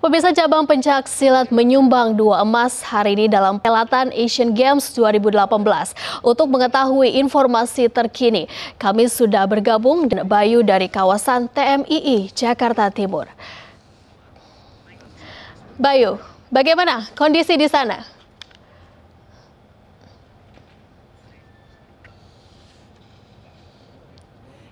Pemirsa cabang pencak silat menyumbang dua emas hari ini dalam pelatan Asian Games 2018. Untuk mengetahui informasi terkini, kami sudah bergabung dengan Bayu dari kawasan TMII, Jakarta Timur. Bayu, bagaimana kondisi di sana?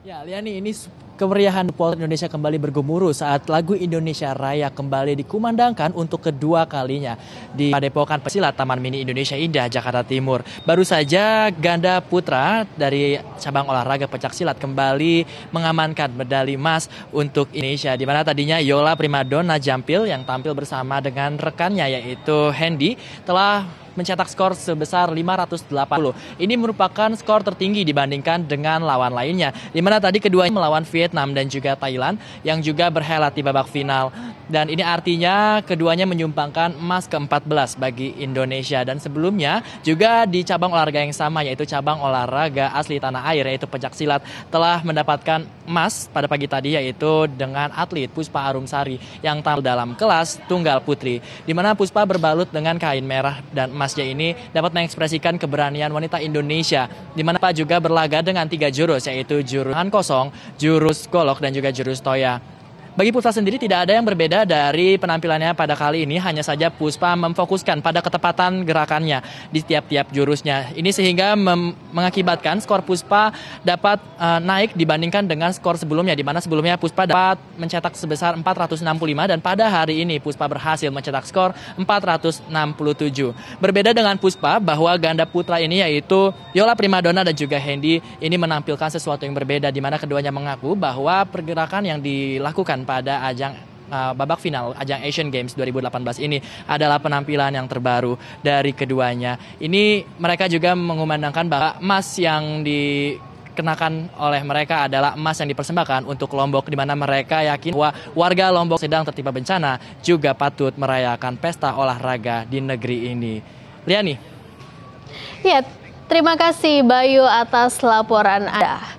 Ya, Liani, ini Kemeriahan Polres Indonesia kembali bergemuruh saat lagu Indonesia Raya kembali dikumandangkan untuk kedua kalinya di Padepokan Pesilat Taman Mini Indonesia Indah, Jakarta Timur. Baru saja ganda putra dari cabang olahraga pecak silat kembali mengamankan medali emas untuk Indonesia. Di mana tadinya Yola Primadona Jampil yang tampil bersama dengan rekannya yaitu Hendy telah mencetak skor sebesar 580. Ini merupakan skor tertinggi dibandingkan dengan lawan lainnya, di mana tadi keduanya melawan Vietnam dan juga Thailand yang juga berhelat di babak final dan ini artinya keduanya menyumbangkan emas ke-14 bagi Indonesia dan sebelumnya juga di cabang olahraga yang sama yaitu cabang olahraga asli tanah air yaitu pecak silat telah mendapatkan emas pada pagi tadi yaitu dengan atlet Puspa Arumsari yang tampil dalam kelas tunggal putri di mana Puspa berbalut dengan kain merah dan emasnya ini dapat mengekspresikan keberanian wanita Indonesia di mana Pak juga berlaga dengan tiga jurus yaitu jurus kosong, jurus golok dan juga jurus toya. Bagi Puspa sendiri tidak ada yang berbeda dari penampilannya pada kali ini, hanya saja Puspa memfokuskan pada ketepatan gerakannya di tiap-tiap jurusnya. Ini sehingga mengakibatkan skor Puspa dapat uh, naik dibandingkan dengan skor sebelumnya, di mana sebelumnya Puspa dapat mencetak sebesar 465 dan pada hari ini Puspa berhasil mencetak skor 467. Berbeda dengan Puspa bahwa ganda putra ini yaitu Yola Primadona dan juga Hendy ini menampilkan sesuatu yang berbeda di mana keduanya mengaku bahwa pergerakan yang dilakukan pada ajang uh, babak final ajang Asian Games 2018 ini adalah penampilan yang terbaru dari keduanya. Ini mereka juga mengumandangkan bahwa emas yang di dikenakan oleh mereka adalah emas yang dipersembahkan untuk Lombok di mana mereka yakin bahwa warga Lombok sedang tertimpa bencana juga patut merayakan pesta olahraga di negeri ini. Liani. Ya, terima kasih Bayu atas laporan Anda.